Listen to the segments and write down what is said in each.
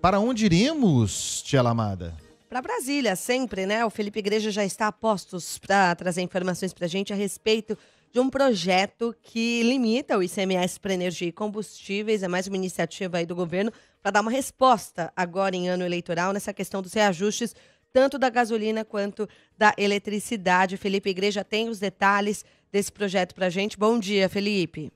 Para onde iremos, tia Lamada? Para Brasília, sempre, né? O Felipe Igreja já está a postos para trazer informações para a gente a respeito de um projeto que limita o ICMS para energia e combustíveis. É mais uma iniciativa aí do governo para dar uma resposta agora em ano eleitoral nessa questão dos reajustes, tanto da gasolina quanto da eletricidade. Felipe Igreja tem os detalhes desse projeto para a gente. Bom dia, Felipe.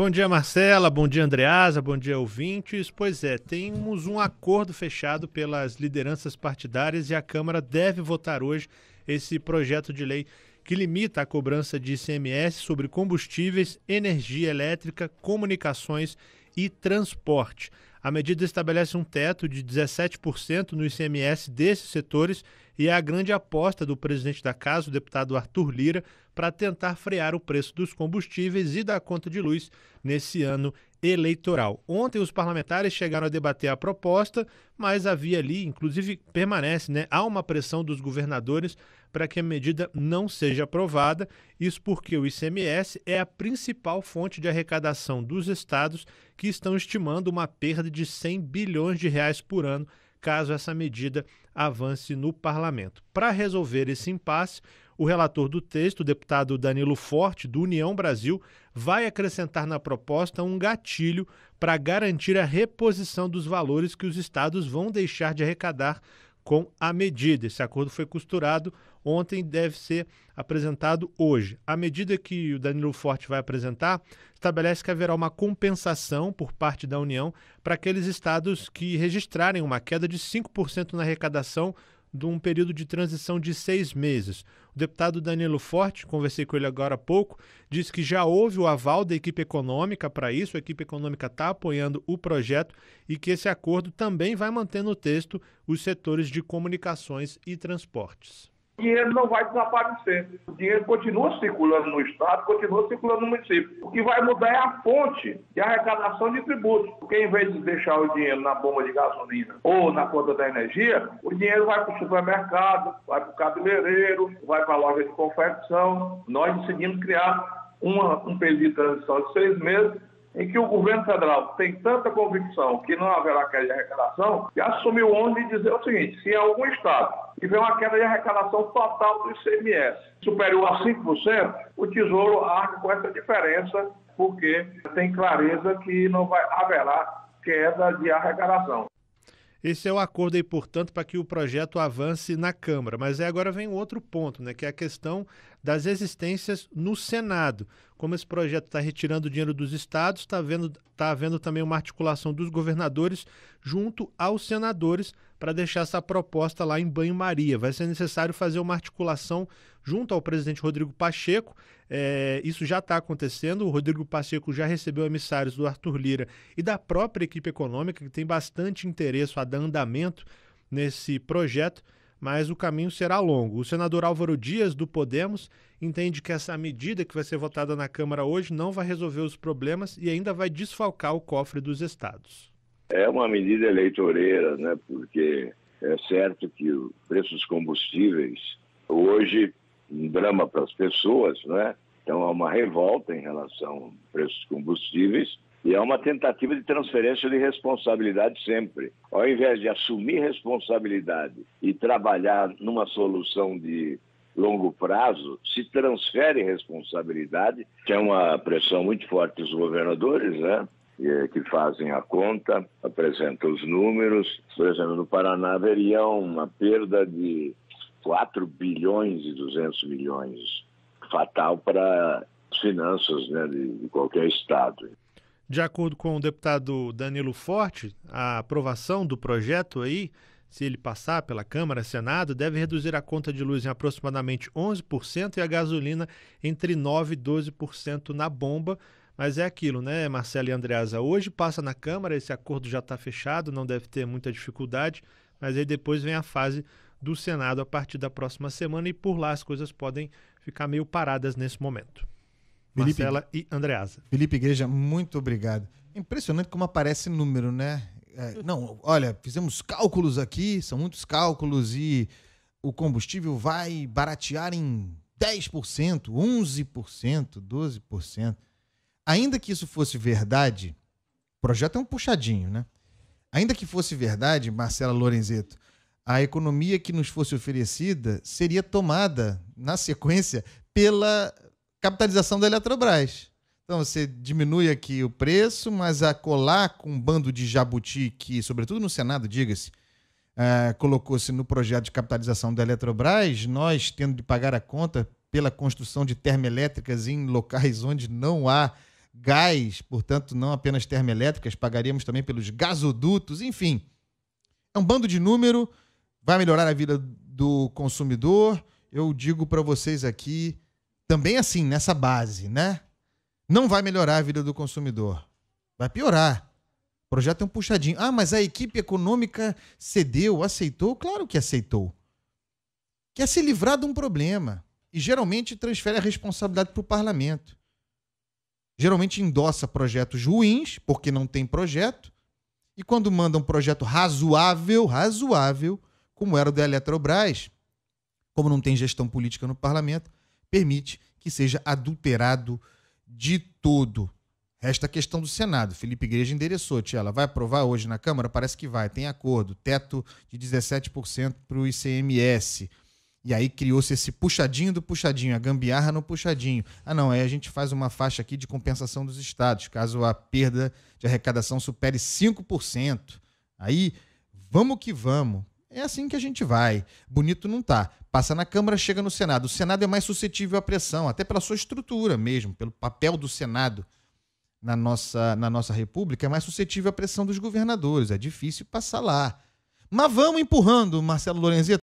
Bom dia, Marcela. Bom dia, Andreasa. Bom dia, ouvintes. Pois é, temos um acordo fechado pelas lideranças partidárias e a Câmara deve votar hoje esse projeto de lei que limita a cobrança de ICMS sobre combustíveis, energia elétrica, comunicações e transporte. A medida estabelece um teto de 17% no ICMS desses setores e é a grande aposta do presidente da casa, o deputado Arthur Lira, para tentar frear o preço dos combustíveis e da conta de luz nesse ano eleitoral. Ontem os parlamentares chegaram a debater a proposta, mas havia ali, inclusive permanece, né, há uma pressão dos governadores para que a medida não seja aprovada, isso porque o ICMS é a principal fonte de arrecadação dos estados que estão estimando uma perda de 100 bilhões de reais por ano caso essa medida avance no parlamento. Para resolver esse impasse, o relator do texto, o deputado Danilo Forte, do União Brasil, vai acrescentar na proposta um gatilho para garantir a reposição dos valores que os estados vão deixar de arrecadar com a medida. Esse acordo foi costurado ontem deve ser apresentado hoje. A medida que o Danilo Forte vai apresentar estabelece que haverá uma compensação por parte da União para aqueles estados que registrarem uma queda de 5% na arrecadação de um período de transição de seis meses. O deputado Danilo Forte, conversei com ele agora há pouco, disse que já houve o aval da equipe econômica para isso, a equipe econômica está apoiando o projeto e que esse acordo também vai manter no texto os setores de comunicações e transportes o dinheiro não vai desaparecer. O dinheiro continua circulando no Estado, continua circulando no município. O que vai mudar é a fonte de arrecadação de tributos. Porque em vez de deixar o dinheiro na bomba de gasolina ou na conta da energia, o dinheiro vai para o supermercado, vai para o cabeleireiro, vai para a loja de confecção. Nós decidimos criar uma, um período de transição de seis meses em que o governo federal tem tanta convicção que não haverá queda de arrecadação, que assumiu onde dizer o seguinte: se em algum estado tiver uma queda de arrecadação total do ICMS superior a 5%, o Tesouro arca com essa diferença, porque tem clareza que não vai, haverá queda de arrecadação. Esse é o acordo aí, portanto, para que o projeto avance na Câmara. Mas aí agora vem um outro ponto, né, que é a questão das existências no Senado. Como esse projeto está retirando dinheiro dos estados, está havendo, tá havendo também uma articulação dos governadores junto aos senadores para deixar essa proposta lá em banho-maria. Vai ser necessário fazer uma articulação junto ao presidente Rodrigo Pacheco. É, isso já está acontecendo. O Rodrigo Pacheco já recebeu emissários do Arthur Lira e da própria equipe econômica, que tem bastante interesse a dar andamento nesse projeto mas o caminho será longo. O senador Álvaro Dias, do Podemos, entende que essa medida que vai ser votada na Câmara hoje não vai resolver os problemas e ainda vai desfalcar o cofre dos estados. É uma medida eleitoreira, né? Porque é certo que o preço dos combustíveis hoje um drama para as pessoas, né? Então há uma revolta em relação ao preço dos combustíveis e há uma tentativa de transferência de responsabilidade sempre. Ao invés de assumir responsabilidade e trabalhar numa solução de longo prazo, se transfere responsabilidade, que é uma pressão muito forte dos governadores, né? Eh, que fazem a conta, apresentam os números. Por exemplo, no Paraná haveria uma perda de 4 bilhões e 200 milhões, fatal para as finanças né, de, de qualquer estado. De acordo com o deputado Danilo Forte, a aprovação do projeto aí, se ele passar pela Câmara, Senado, deve reduzir a conta de luz em aproximadamente 11% e a gasolina entre 9% e 12% na bomba, mas é aquilo, né, Marcelo e Andreasa? Hoje passa na Câmara, esse acordo já está fechado, não deve ter muita dificuldade, mas aí depois vem a fase do Senado a partir da próxima semana e por lá as coisas podem ficar meio paradas nesse momento. Felipe, Marcela e Andreasa. Felipe Igreja, muito obrigado. Impressionante como aparece número, né? É, não, olha, fizemos cálculos aqui, são muitos cálculos e o combustível vai baratear em 10%, 11%, 12% ainda que isso fosse verdade, o projeto é um puxadinho, né? Ainda que fosse verdade, Marcela Lorenzeto, a economia que nos fosse oferecida seria tomada, na sequência, pela capitalização da Eletrobras. Então você diminui aqui o preço, mas a colar com um bando de jabuti que, sobretudo no Senado, diga-se, uh, colocou-se no projeto de capitalização da Eletrobras, nós tendo de pagar a conta pela construção de termoelétricas em locais onde não há gás, portanto, não apenas termoelétricas, pagaríamos também pelos gasodutos, enfim. É um bando de número, vai melhorar a vida do consumidor. Eu digo para vocês aqui, também assim, nessa base, né? Não vai melhorar a vida do consumidor, vai piorar. O projeto é um puxadinho. Ah, mas a equipe econômica cedeu, aceitou? Claro que aceitou. Quer se livrar de um problema e geralmente transfere a responsabilidade para o parlamento geralmente endossa projetos ruins, porque não tem projeto, e quando manda um projeto razoável, razoável, como era o da Eletrobras, como não tem gestão política no parlamento, permite que seja adulterado de todo. Resta a questão do Senado. Felipe Igreja endereçou, tia, vai aprovar hoje na Câmara? Parece que vai, tem acordo. Teto de 17% para o ICMS. E aí criou-se esse puxadinho do puxadinho, a gambiarra no puxadinho. Ah, não, aí a gente faz uma faixa aqui de compensação dos estados, caso a perda de arrecadação supere 5%. Aí, vamos que vamos. É assim que a gente vai. Bonito não tá. Passa na Câmara, chega no Senado. O Senado é mais suscetível à pressão, até pela sua estrutura mesmo, pelo papel do Senado na nossa, na nossa República, é mais suscetível à pressão dos governadores. É difícil passar lá. Mas vamos empurrando, Marcelo Lorenzetti.